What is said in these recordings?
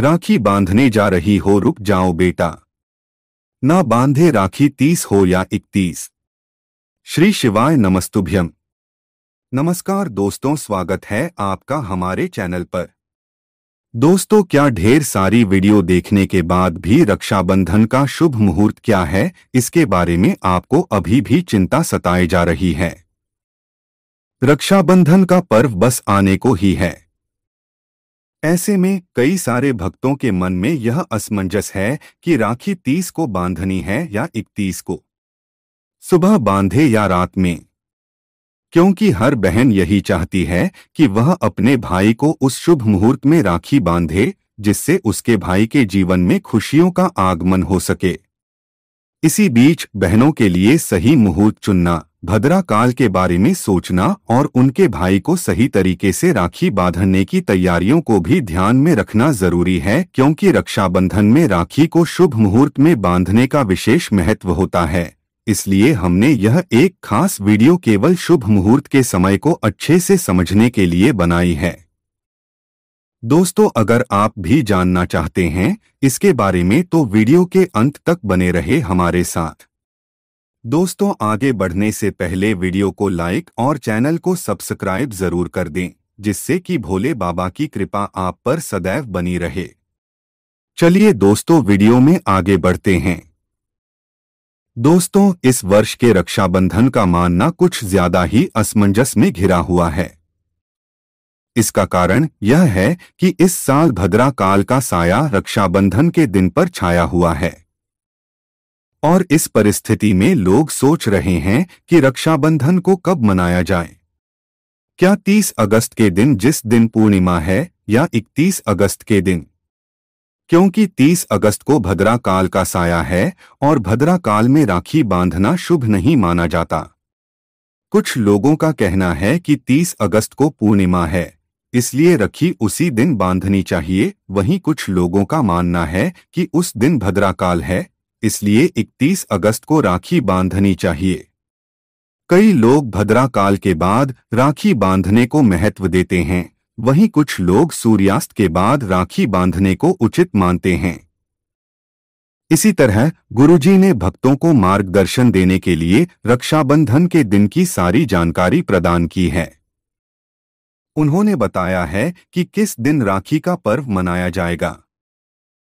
राखी बांधने जा रही हो रुक जाओ बेटा ना बांधे राखी तीस हो या इकतीस श्री शिवाय नमस्तुभ्यम नमस्कार दोस्तों स्वागत है आपका हमारे चैनल पर दोस्तों क्या ढेर सारी वीडियो देखने के बाद भी रक्षाबंधन का शुभ मुहूर्त क्या है इसके बारे में आपको अभी भी चिंता सताई जा रही है रक्षाबंधन का पर्व बस आने को ही है ऐसे में कई सारे भक्तों के मन में यह असमंजस है कि राखी तीस को बांधनी है या इकतीस को सुबह बांधे या रात में क्योंकि हर बहन यही चाहती है कि वह अपने भाई को उस शुभ मुहूर्त में राखी बांधे जिससे उसके भाई के जीवन में खुशियों का आगमन हो सके इसी बीच बहनों के लिए सही मुहूर्त चुनना भद्रा काल के बारे में सोचना और उनके भाई को सही तरीके से राखी बांधने की तैयारियों को भी ध्यान में रखना जरूरी है क्योंकि रक्षाबंधन में राखी को शुभ मुहूर्त में बांधने का विशेष महत्व होता है इसलिए हमने यह एक खास वीडियो केवल शुभ मुहूर्त के समय को अच्छे से समझने के लिए बनाई है दोस्तों अगर आप भी जानना चाहते हैं इसके बारे में तो वीडियो के अंत तक बने रहे हमारे साथ दोस्तों आगे बढ़ने से पहले वीडियो को लाइक और चैनल को सब्सक्राइब जरूर कर दें जिससे कि भोले बाबा की कृपा आप पर सदैव बनी रहे चलिए दोस्तों वीडियो में आगे बढ़ते हैं दोस्तों इस वर्ष के रक्षाबंधन का मानना कुछ ज्यादा ही असमंजस में घिरा हुआ है इसका कारण यह है कि इस साल भद्रा काल का साया रक्षाबंधन के दिन पर छाया हुआ है और इस परिस्थिति में लोग सोच रहे हैं कि रक्षाबंधन को कब मनाया जाए क्या 30 अगस्त के दिन जिस दिन पूर्णिमा है या 31 अगस्त के दिन क्योंकि 30 अगस्त को भद्रा काल का साया है और भद्रा काल में राखी बांधना शुभ नहीं माना जाता कुछ लोगों का कहना है कि 30 अगस्त को पूर्णिमा है इसलिए रखी उसी दिन बांधनी चाहिए वहीं कुछ लोगों का मानना है कि उस दिन भद्रा काल है इसलिए 31 अगस्त को राखी बांधनी चाहिए कई लोग भद्रा काल के बाद राखी बांधने को महत्व देते हैं वहीं कुछ लोग सूर्यास्त के बाद राखी बांधने को उचित मानते हैं इसी तरह गुरुजी ने भक्तों को मार्गदर्शन देने के लिए रक्षाबंधन के दिन की सारी जानकारी प्रदान की है उन्होंने बताया है कि किस दिन राखी का पर्व मनाया जाएगा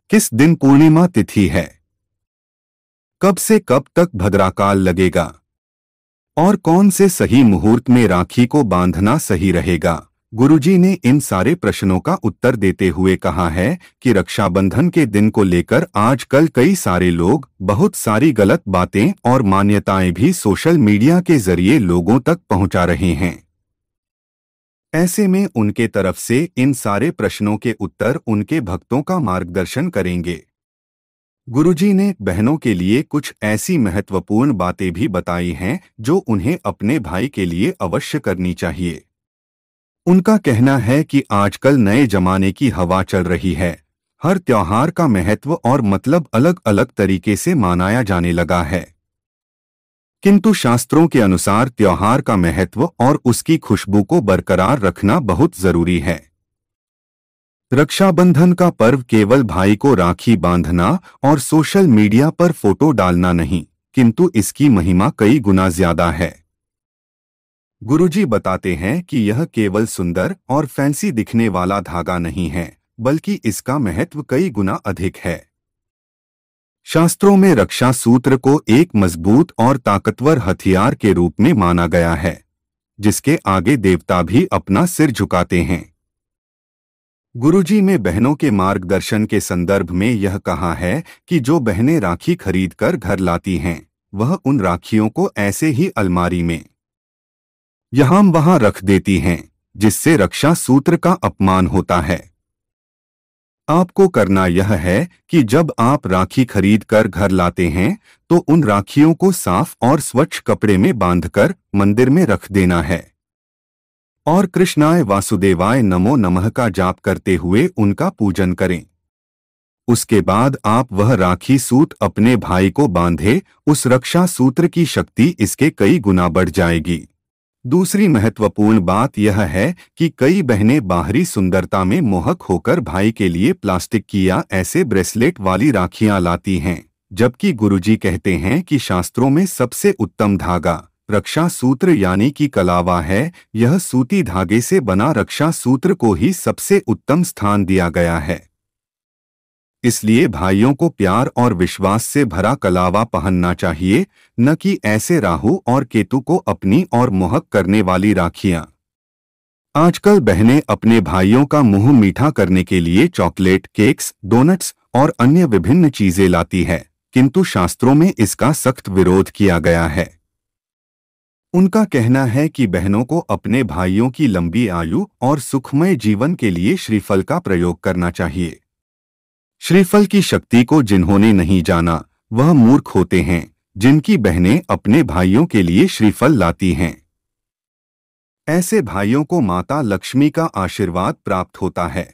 किस दिन पूर्णिमा तिथि है कब से कब तक भद्राकाल लगेगा और कौन से सही मुहूर्त में राखी को बांधना सही रहेगा गुरुजी ने इन सारे प्रश्नों का उत्तर देते हुए कहा है कि रक्षाबंधन के दिन को लेकर आजकल कई सारे लोग बहुत सारी गलत बातें और मान्यताएं भी सोशल मीडिया के जरिए लोगों तक पहुंचा रहे हैं ऐसे में उनके तरफ से इन सारे प्रश्नों के उत्तर उनके भक्तों का मार्गदर्शन करेंगे गुरुजी ने बहनों के लिए कुछ ऐसी महत्वपूर्ण बातें भी बताई हैं जो उन्हें अपने भाई के लिए अवश्य करनी चाहिए उनका कहना है कि आजकल नए जमाने की हवा चल रही है हर त्योहार का महत्व और मतलब अलग अलग तरीके से मानाया जाने लगा है किंतु शास्त्रों के अनुसार त्योहार का महत्व और उसकी खुशबू को बरकरार रखना बहुत जरूरी है रक्षाबंधन का पर्व केवल भाई को राखी बांधना और सोशल मीडिया पर फोटो डालना नहीं किंतु इसकी महिमा कई गुना ज्यादा है गुरुजी बताते हैं कि यह केवल सुंदर और फैंसी दिखने वाला धागा नहीं है बल्कि इसका महत्व कई गुना अधिक है शास्त्रों में रक्षा सूत्र को एक मजबूत और ताकतवर हथियार के रूप में माना गया है जिसके आगे देवता भी अपना सिर झुकाते हैं गुरुजी में बहनों के मार्गदर्शन के संदर्भ में यह कहा है कि जो बहनें राखी खरीदकर घर लाती हैं वह उन राखियों को ऐसे ही अलमारी में यहां वहां रख देती हैं जिससे रक्षा सूत्र का अपमान होता है आपको करना यह है कि जब आप राखी खरीद कर घर लाते हैं तो उन राखियों को साफ और स्वच्छ कपड़े में बांधकर मंदिर में रख देना है और कृष्णाय वासुदेवाय नमो नमः का जाप करते हुए उनका पूजन करें उसके बाद आप वह राखी सूत अपने भाई को बांधे उस रक्षा सूत्र की शक्ति इसके कई गुना बढ़ जाएगी दूसरी महत्वपूर्ण बात यह है कि कई बहनें बाहरी सुंदरता में मोहक होकर भाई के लिए प्लास्टिक की या ऐसे ब्रेसलेट वाली राखियां लाती हैं जबकि गुरुजी कहते हैं कि शास्त्रों में सबसे उत्तम धागा रक्षा सूत्र यानी कि कलावा है यह सूती धागे से बना रक्षा सूत्र को ही सबसे उत्तम स्थान दिया गया है इसलिए भाइयों को प्यार और विश्वास से भरा कलावा पहनना चाहिए न कि ऐसे राहु और केतु को अपनी और मोहक करने वाली राखियां आजकल बहनें अपने भाइयों का मुंह मीठा करने के लिए चॉकलेट केक्स डोनट्स और अन्य विभिन्न चीजें लाती है किंतु शास्त्रों में इसका सख्त विरोध किया गया है उनका कहना है कि बहनों को अपने भाइयों की लंबी आयु और सुखमय जीवन के लिए श्रीफल का प्रयोग करना चाहिए श्रीफल की शक्ति को जिन्होंने नहीं जाना वह मूर्ख होते हैं जिनकी बहनें अपने भाइयों के लिए श्रीफल लाती हैं ऐसे भाइयों को माता लक्ष्मी का आशीर्वाद प्राप्त होता है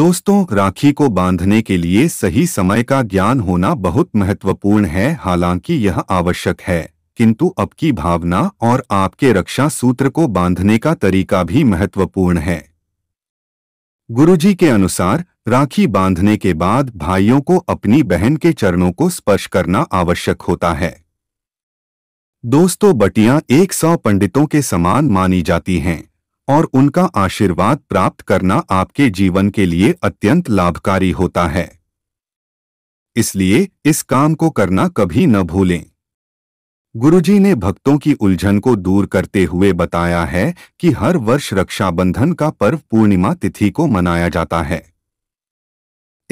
दोस्तों राखी को बांधने के लिए सही समय का ज्ञान होना बहुत महत्वपूर्ण है हालांकि यह आवश्यक है किंतु अब की भावना और आपके रक्षा सूत्र को बांधने का तरीका भी महत्वपूर्ण है गुरुजी के अनुसार राखी बांधने के बाद भाइयों को अपनी बहन के चरणों को स्पर्श करना आवश्यक होता है दोस्तों बटियां 100 पंडितों के समान मानी जाती हैं और उनका आशीर्वाद प्राप्त करना आपके जीवन के लिए अत्यंत लाभकारी होता है इसलिए इस काम को करना कभी न भूलें गुरुजी ने भक्तों की उलझन को दूर करते हुए बताया है कि हर वर्ष रक्षाबंधन का पर्व पूर्णिमा तिथि को मनाया जाता है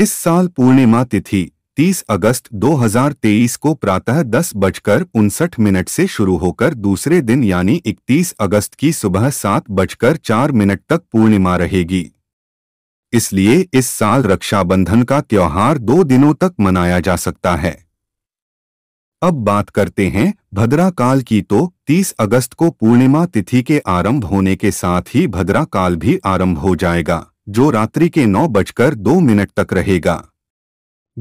इस साल पूर्णिमा तिथि 30 अगस्त 2023 को प्रातः दस बजकर उनसठ मिनट से शुरू होकर दूसरे दिन यानी 31 अगस्त की सुबह सात बजकर चार मिनट तक पूर्णिमा रहेगी इसलिए इस साल रक्षाबंधन का त्यौहार दो दिनों तक मनाया जा सकता है अब बात करते हैं भद्रा काल की तो 30 अगस्त को पूर्णिमा तिथि के आरंभ होने के साथ ही भद्रा काल भी आरंभ हो जाएगा जो रात्रि के नौ बजकर दो मिनट तक रहेगा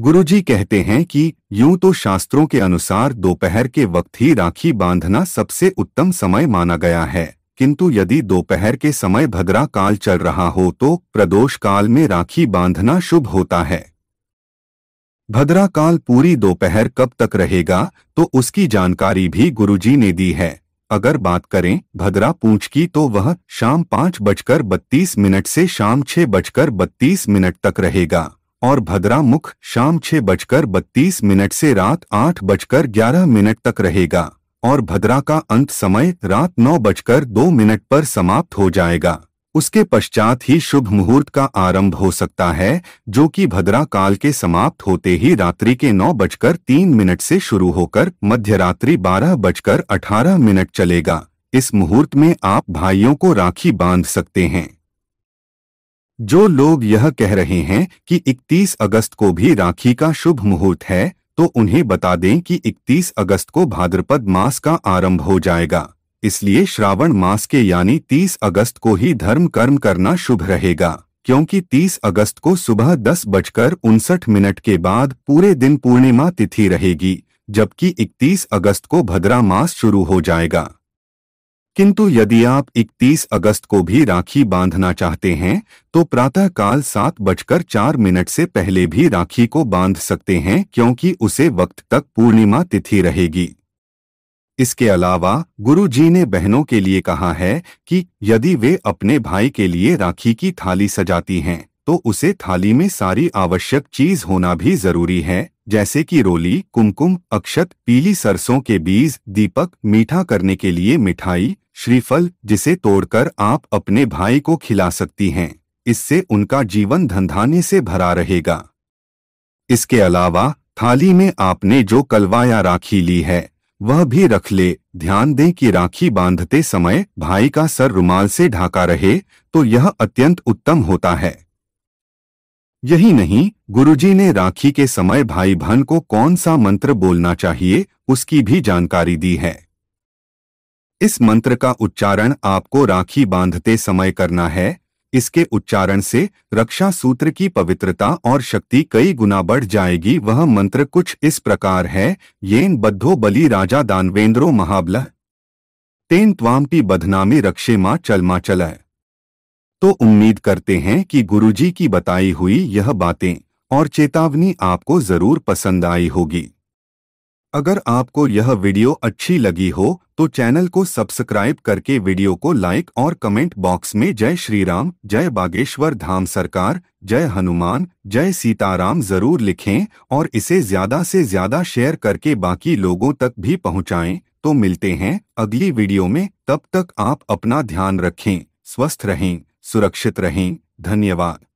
गुरुजी कहते हैं कि यूं तो शास्त्रों के अनुसार दोपहर के वक्त ही राखी बांधना सबसे उत्तम समय माना गया है किंतु यदि दोपहर के समय भद्रा काल चल रहा हो तो प्रदोष काल में राखी बांधना शुभ होता है भद्रा काल पूरी दोपहर कब तक रहेगा तो उसकी जानकारी भी गुरुजी ने दी है अगर बात करें भद्रा पूंछ की तो वह शाम पाँच बजकर बत्तीस मिनट से शाम छह बजकर बत्तीस मिनट तक रहेगा और भद्रा मुख शाम छः बजकर बत्तीस मिनट से रात आठ बजकर ग्यारह मिनट तक रहेगा और भद्रा का अंत समय रात नौ बजकर दो मिनट पर समाप्त हो जाएगा उसके पश्चात ही शुभ मुहूर्त का आरंभ हो सकता है जो कि भद्रा काल के समाप्त होते ही रात्रि के नौ बजकर तीन मिनट से शुरू होकर मध्य रात्रि बारह बजकर अठारह मिनट चलेगा इस मुहूर्त में आप भाइयों को राखी बांध सकते हैं जो लोग यह कह रहे हैं कि 31 अगस्त को भी राखी का शुभ मुहूर्त है तो उन्हें बता दें कि 31 अगस्त को भाद्रपद मास का आरंभ हो जाएगा इसलिए श्रावण मास के यानी 30 अगस्त को ही धर्म कर्म करना शुभ रहेगा क्योंकि 30 अगस्त को सुबह दस बजकर उनसठ मिनट के बाद पूरे दिन पूर्णिमा तिथि रहेगी जबकि 31 अगस्त को भद्रा मास शुरू हो जाएगा किंतु यदि आप 31 अगस्त को भी राखी बांधना चाहते हैं तो प्रातःकाल सात बजकर चार मिनट से पहले भी राखी को बांध सकते हैं क्योंकि उसे वक्त तक पूर्णिमा तिथि रहेगी इसके अलावा गुरु जी ने बहनों के लिए कहा है कि यदि वे अपने भाई के लिए राखी की थाली सजाती हैं तो उसे थाली में सारी आवश्यक चीज होना भी जरूरी है जैसे कि रोली कुमकुम अक्षत पीली सरसों के बीज दीपक मीठा करने के लिए मिठाई श्रीफल जिसे तोड़कर आप अपने भाई को खिला सकती हैं इससे उनका जीवन धंधाने से भरा रहेगा इसके अलावा थाली में आपने जो कलवाया राखी ली है वह भी रख ले ध्यान दें कि राखी बांधते समय भाई का सर रुमाल से ढाका रहे तो यह अत्यंत उत्तम होता है यही नहीं गुरुजी ने राखी के समय भाई बहन को कौन सा मंत्र बोलना चाहिए उसकी भी जानकारी दी है इस मंत्र का उच्चारण आपको राखी बांधते समय करना है इसके उच्चारण से रक्षा सूत्र की पवित्रता और शक्ति कई गुना बढ़ जाएगी वह मंत्र कुछ इस प्रकार है येन बद्धो बलि राजा दानवेंद्रो महाबल तेन त्वाम्पि बदनामी रक्षे माँ चलमा चल तो उम्मीद करते हैं कि गुरुजी की बताई हुई यह बातें और चेतावनी आपको जरूर पसंद आई होगी अगर आपको यह वीडियो अच्छी लगी हो तो चैनल को सब्सक्राइब करके वीडियो को लाइक और कमेंट बॉक्स में जय श्री राम जय बागेश्वर धाम सरकार जय हनुमान जय सीताराम जरूर लिखें और इसे ज्यादा से ज्यादा शेयर करके बाकी लोगों तक भी पहुंचाएं तो मिलते हैं अगली वीडियो में तब तक आप अपना ध्यान रखें स्वस्थ रहें सुरक्षित रहें धन्यवाद